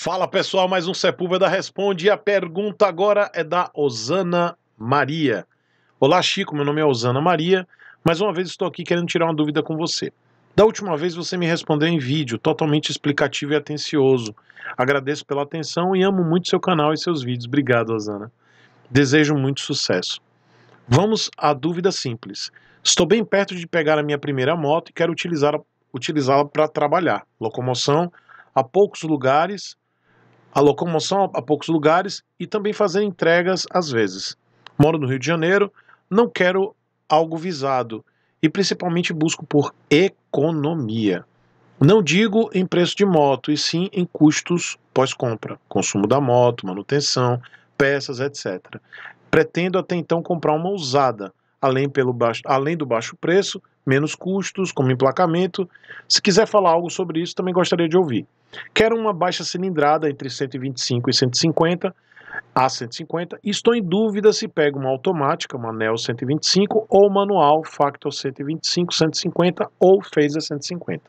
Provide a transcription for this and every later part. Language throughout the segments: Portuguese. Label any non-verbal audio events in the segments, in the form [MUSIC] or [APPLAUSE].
Fala pessoal, mais um Sepúlveda Responde. A pergunta agora é da Osana Maria. Olá Chico, meu nome é Osana Maria. Mais uma vez estou aqui querendo tirar uma dúvida com você. Da última vez você me respondeu em vídeo, totalmente explicativo e atencioso. Agradeço pela atenção e amo muito seu canal e seus vídeos. Obrigado, Osana. Desejo muito sucesso. Vamos à dúvida simples. Estou bem perto de pegar a minha primeira moto e quero utilizá-la para trabalhar. Locomoção a poucos lugares a locomoção a poucos lugares e também fazer entregas às vezes. Moro no Rio de Janeiro, não quero algo visado e principalmente busco por economia. Não digo em preço de moto, e sim em custos pós-compra, consumo da moto, manutenção, peças, etc. Pretendo até então comprar uma usada, além, pelo baixo, além do baixo preço, menos custos, como emplacamento. Se quiser falar algo sobre isso, também gostaria de ouvir. Quero uma baixa cilindrada entre 125 e 150 a 150 estou em dúvida se pego uma automática, uma Neo 125 ou manual Factor 125, 150 ou Phaser 150.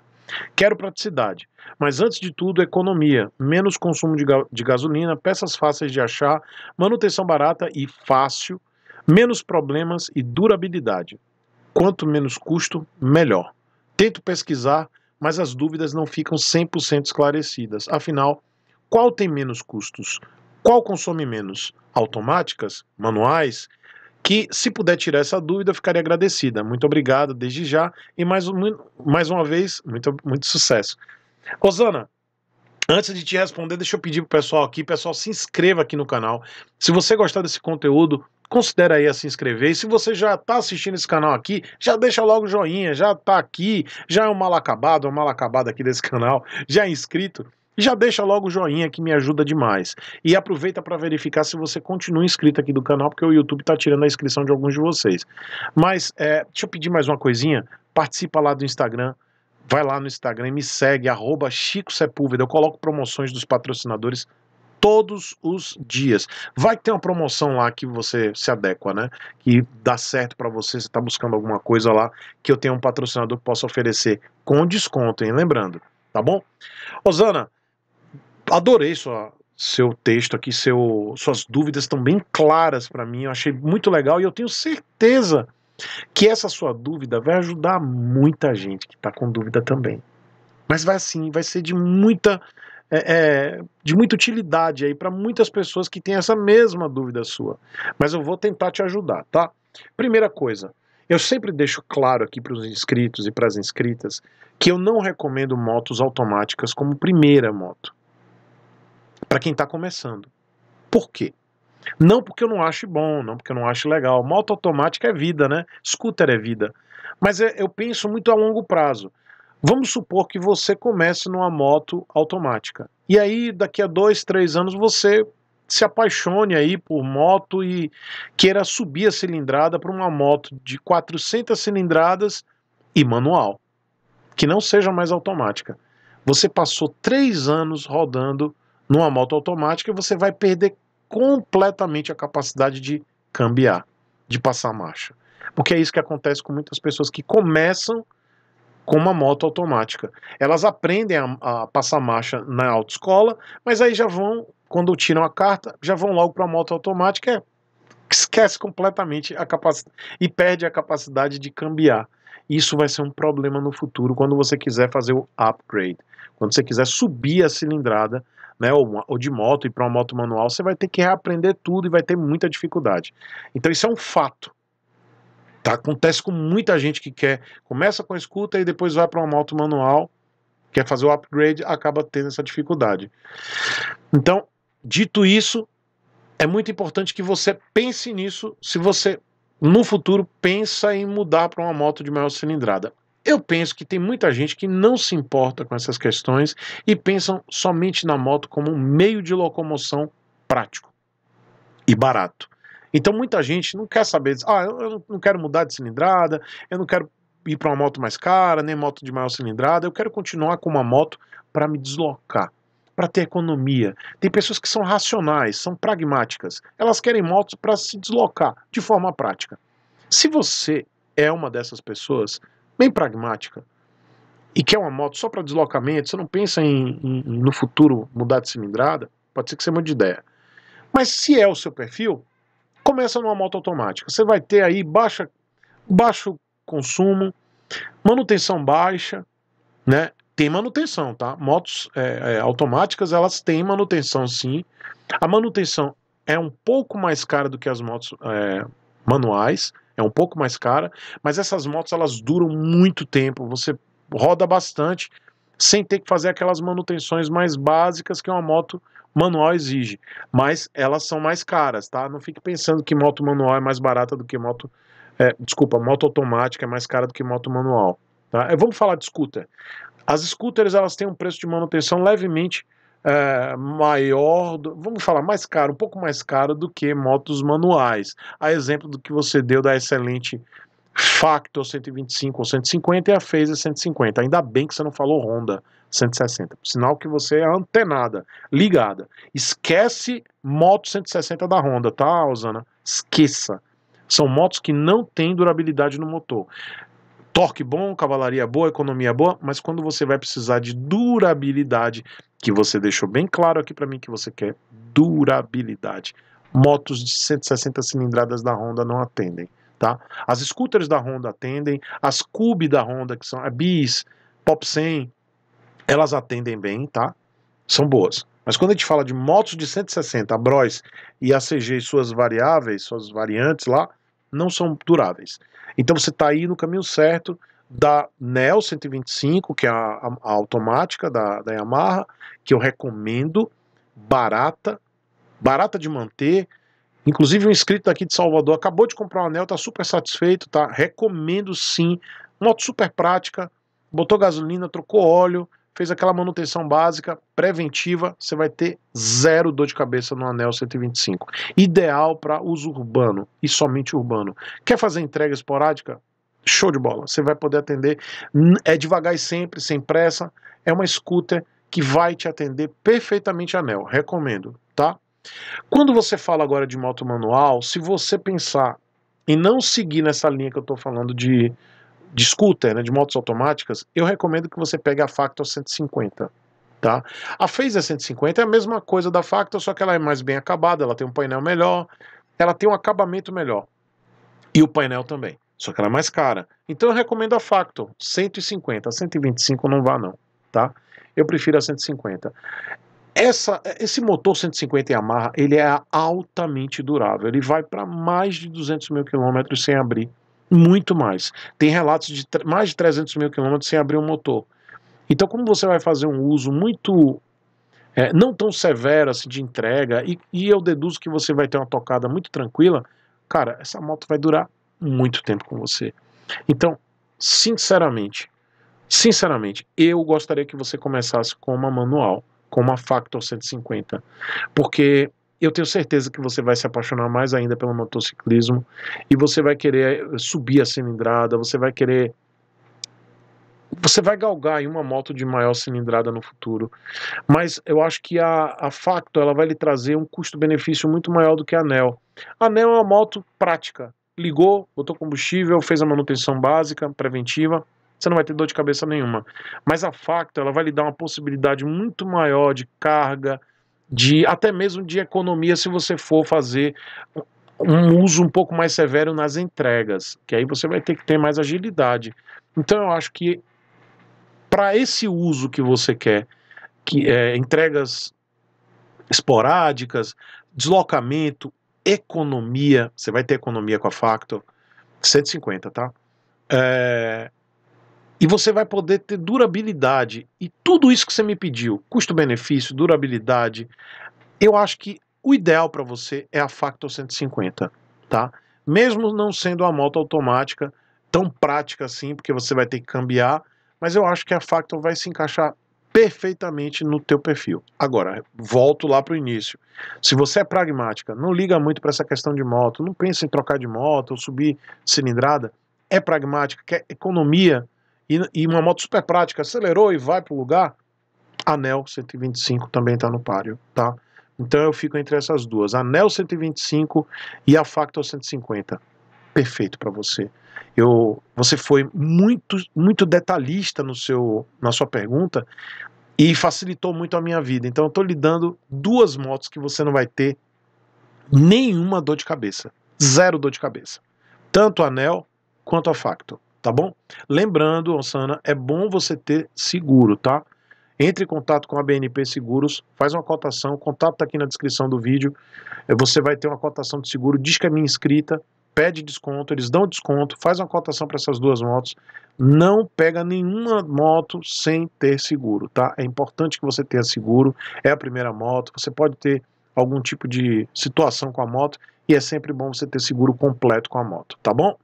Quero praticidade, mas antes de tudo, economia, menos consumo de, ga de, gasolina, peças fáceis de achar, manutenção barata e fácil, menos problemas e durabilidade. Quanto menos custo, melhor. Tento pesquisar, mas as dúvidas não ficam 100% esclarecidas. Afinal, qual tem menos custos? Qual consome menos? Automáticas? Manuais? que, se puder tirar essa dúvida, ficaria agradecida. Muito obrigado desde já e mais, um, mais uma vez, muito, muito sucesso. Osana, Antes de te responder, deixa eu pedir pro pessoal aqui, pessoal, se inscreva aqui no canal. Se você gostar desse conteúdo, considera aí a se inscrever. E se você já está assistindo esse canal aqui, já deixa logo o joinha, já está aqui, já é um mal acabado, um mal acabado aqui desse [LAUGHS] canal, já é inscrito. Já deixa logo o joinha que me ajuda demais. E aproveita para verificar se você continua inscrito aqui do canal, porque o YouTube está tirando a inscrição de alguns de vocês. Mas é, deixa eu pedir mais uma coisinha. Participa lá do Instagram, Vai lá no Instagram me segue, arroba Chico Sepúlveda. Eu coloco promoções dos patrocinadores todos os dias. Vai ter uma promoção lá que você se adequa, né? Que dá certo para você, você tá buscando alguma coisa lá que eu tenha um patrocinador que possa oferecer com desconto, hein? Lembrando, tá bom? Osana, adorei sua, seu texto aqui, seu, suas dúvidas estão bem claras para mim. Eu achei muito legal e eu tenho certeza que essa sua dúvida vai ajudar muita gente que está com dúvida também. Mas vai sim, vai ser de muita é, é, de muita utilidade aí para muitas pessoas que têm essa mesma dúvida sua. Mas eu vou tentar te ajudar, tá? Primeira coisa, eu sempre deixo claro aqui para os inscritos e para as inscritas que eu não recomendo motos automáticas como primeira moto para quem está começando. Por quê? Não porque eu não acho bom, não porque eu não acho legal. Moto automática é vida, né? Scooter é vida. Mas é, eu penso muito a longo prazo. Vamos supor que você comece numa moto automática. E aí, daqui a dois, três anos, você se apaixone aí por moto e queira subir a cilindrada para uma moto de 400 cilindradas e manual, que não seja mais automática. Você passou três anos rodando numa moto automática e você vai perder completamente a capacidade de cambiar, de passar marcha. Porque é isso que acontece com muitas pessoas que começam com uma moto automática. Elas aprendem a, a passar marcha na autoescola, mas aí já vão, quando tiram a carta, já vão logo para a moto automática, é, esquece completamente a capacidade e perde a capacidade de cambiar. Isso vai ser um problema no futuro quando você quiser fazer o upgrade, quando você quiser subir a cilindrada né, ou, ou de moto, e para uma moto manual, você vai ter que reaprender tudo e vai ter muita dificuldade. Então isso é um fato. Tá? Acontece com muita gente que quer, começa com a escuta e depois vai para uma moto manual, quer fazer o upgrade, acaba tendo essa dificuldade. Então, dito isso, é muito importante que você pense nisso se você no futuro pensa em mudar para uma moto de maior cilindrada. Eu penso que tem muita gente que não se importa com essas questões e pensam somente na moto como um meio de locomoção prático e barato. Então muita gente não quer saber, ah, eu não quero mudar de cilindrada, eu não quero ir para uma moto mais cara, nem moto de maior cilindrada, eu quero continuar com uma moto para me deslocar, para ter economia. Tem pessoas que são racionais, são pragmáticas, elas querem motos para se deslocar de forma prática. Se você é uma dessas pessoas, bem pragmática e quer uma moto só para deslocamento, você não pensa em, em, no futuro mudar de cilindrada, pode ser que você mude de ideia. Mas se é o seu perfil, começa numa moto automática. Você vai ter aí baixa, baixo consumo, manutenção baixa, né? Tem manutenção, tá? Motos é, é, automáticas elas têm manutenção, sim. A manutenção é um pouco mais cara do que as motos é, manuais, é um pouco mais cara, mas essas motos elas duram muito tempo, você roda bastante sem ter que fazer aquelas manutenções mais básicas que uma moto manual exige, mas elas são mais caras, tá? Não fique pensando que moto manual é mais barata do que moto, é, desculpa, moto automática é mais cara do que moto manual, tá? É, vamos falar de scooter. As scooters elas têm um preço de manutenção levemente é, maior, do, vamos falar mais caro, um pouco mais caro do que motos manuais. A exemplo do que você deu da excelente Factor 125 ou 150 e a Phaser 150. Ainda bem que você não falou Honda 160, sinal que você é antenada, ligada. Esquece moto 160 da Honda, tá, Osana? Esqueça. São motos que não têm durabilidade no motor torque bom, cavalaria boa, economia boa, mas quando você vai precisar de durabilidade, que você deixou bem claro aqui para mim que você quer durabilidade. Motos de 160 cilindradas da Honda não atendem, tá? As scooters da Honda atendem, as Cube da Honda, que são a Bis, Pop 100, elas atendem bem, tá? São boas. Mas quando a gente fala de motos de 160, a Bros e a CG e suas variáveis, suas variantes lá, não são duráveis. Então você está aí no caminho certo, da Neo 125, que é a, a, a automática da, da Yamaha, que eu recomendo, barata, barata de manter. Inclusive, um inscrito daqui de Salvador acabou de comprar um anel, tá super satisfeito, tá? Recomendo sim. Moto super prática, botou gasolina, trocou óleo, fez aquela manutenção básica, preventiva, você vai ter zero dor de cabeça no anel 125. Ideal para uso urbano e somente urbano. Quer fazer entrega esporádica? Show de bola. Você vai poder atender. É devagar e sempre, sem pressa. É uma scooter que vai te atender perfeitamente anel. Recomendo, tá? Quando você fala agora de moto manual, se você pensar em não seguir nessa linha que eu estou falando de, de scooter, né, de motos automáticas, eu recomendo que você pegue a Factor 150. Tá? A Phaser 150 é a mesma coisa da Factor, só que ela é mais bem acabada, ela tem um painel melhor, ela tem um acabamento melhor. E o painel também. Só que ela é mais cara. Então eu recomendo a Factor, 150, 125 não vá não, tá? Eu prefiro a 150. Essa, esse motor 150 Yamaha, ele é altamente durável. Ele vai para mais de 200 mil quilômetros sem abrir, muito mais. Tem relatos de mais de 300 mil quilômetros sem abrir o um motor. Então, como você vai fazer um uso muito é, não tão severo assim, de entrega, e, e eu deduzo que você vai ter uma tocada muito tranquila, cara, essa moto vai durar muito tempo com você. Então, sinceramente, sinceramente, eu gostaria que você começasse com uma manual, com uma Factor 150, porque eu tenho certeza que você vai se apaixonar mais ainda pelo motociclismo e você vai querer eh, subir a cilindrada, você vai querer você vai galgar em uma moto de maior cilindrada no futuro. Mas eu acho que a, a Facto ela vai lhe trazer um custo-benefício muito maior do que a Nel. A Nel é uma moto prática ligou, botou combustível, fez a manutenção básica, preventiva, você não vai ter dor de cabeça nenhuma. Mas a facto, ela vai lhe dar uma possibilidade muito maior de carga, de até mesmo de economia se você for fazer um uso um pouco mais severo nas entregas, que aí você vai ter que ter mais agilidade. Então eu acho que para esse uso que você quer, que é entregas esporádicas, deslocamento, economia, você vai ter economia com a Factor, 150, tá? É, e você vai poder ter durabilidade. E tudo isso que você me pediu, custo-benefício, durabilidade, eu acho que o ideal para você é a Factor 150, tá? Mesmo não sendo uma moto automática tão prática assim, porque você vai ter que cambiar, mas eu acho que a Factor vai se encaixar perfeitamente no teu perfil. Agora, volto lá para o início. Se você é pragmática, não liga muito para essa questão de moto, não pensa em trocar de moto ou subir cilindrada, é pragmática, quer economia e, e uma moto super prática, acelerou e vai para o lugar, Anel 125 também está no páreo, tá? Então eu fico entre essas duas, Anel 125 e a Factor 150 perfeito para você. Eu, você foi muito, muito detalhista no seu, na sua pergunta e facilitou muito a minha vida. Então eu estou lhe dando duas motos que você não vai ter nenhuma dor de cabeça, zero dor de cabeça, tanto anel quanto a facto, tá bom? Lembrando, Osana, é bom você ter seguro, tá? Entre em contato com a BNP Seguros, faz uma cotação, o contato está aqui na descrição do vídeo. Você vai ter uma cotação de seguro, diz que é minha inscrita, pede desconto, eles dão desconto, faz uma cotação para essas duas motos. Não pega nenhuma moto sem ter seguro, tá? É importante que você tenha seguro, é a primeira moto, você pode ter algum tipo de situação com a moto e é sempre bom você ter seguro completo com a moto, tá bom?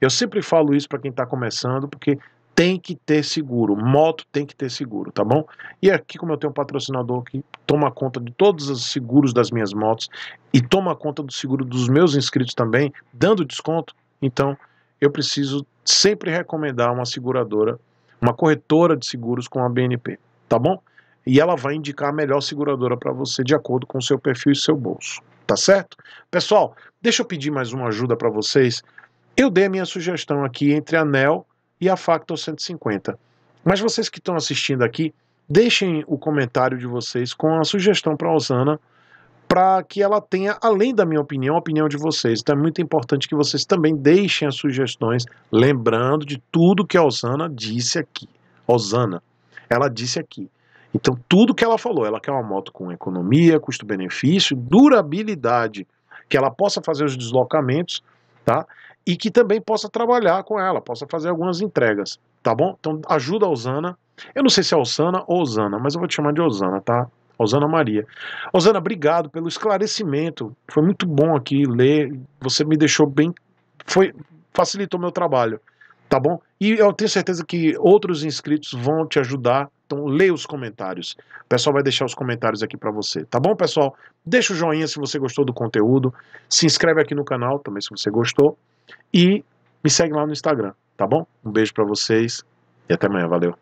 Eu sempre falo isso para quem está começando, porque tem que ter seguro, moto tem que ter seguro, tá bom? E aqui, como eu tenho um patrocinador que toma conta de todos os seguros das minhas motos e toma conta do seguro dos meus inscritos também, dando desconto, então eu preciso sempre recomendar uma seguradora, uma corretora de seguros com a BNP, tá bom? E ela vai indicar a melhor seguradora para você de acordo com o seu perfil e seu bolso, tá certo? Pessoal, deixa eu pedir mais uma ajuda para vocês. Eu dei a minha sugestão aqui entre a NEL e a Factor 150. Mas vocês que estão assistindo aqui, deixem o comentário de vocês com a sugestão para a Osana, para que ela tenha, além da minha opinião, a opinião de vocês. Então é muito importante que vocês também deixem as sugestões, lembrando de tudo que a Osana disse aqui. Osana, ela disse aqui. Então, tudo que ela falou, ela quer uma moto com economia, custo-benefício, durabilidade, que ela possa fazer os deslocamentos, tá? e que também possa trabalhar com ela, possa fazer algumas entregas, tá bom? Então ajuda a Osana. Eu não sei se é Osana ou Osana, mas eu vou te chamar de Osana, tá? Osana Maria. Osana, obrigado pelo esclarecimento. Foi muito bom aqui ler. Você me deixou bem. Foi facilitou meu trabalho, tá bom? E eu tenho certeza que outros inscritos vão te ajudar. Então, leia os comentários. O pessoal vai deixar os comentários aqui para você, tá bom, pessoal? Deixa o joinha se você gostou do conteúdo. Se inscreve aqui no canal também se você gostou. E me segue lá no Instagram, tá bom? Um beijo para vocês e até amanhã, valeu.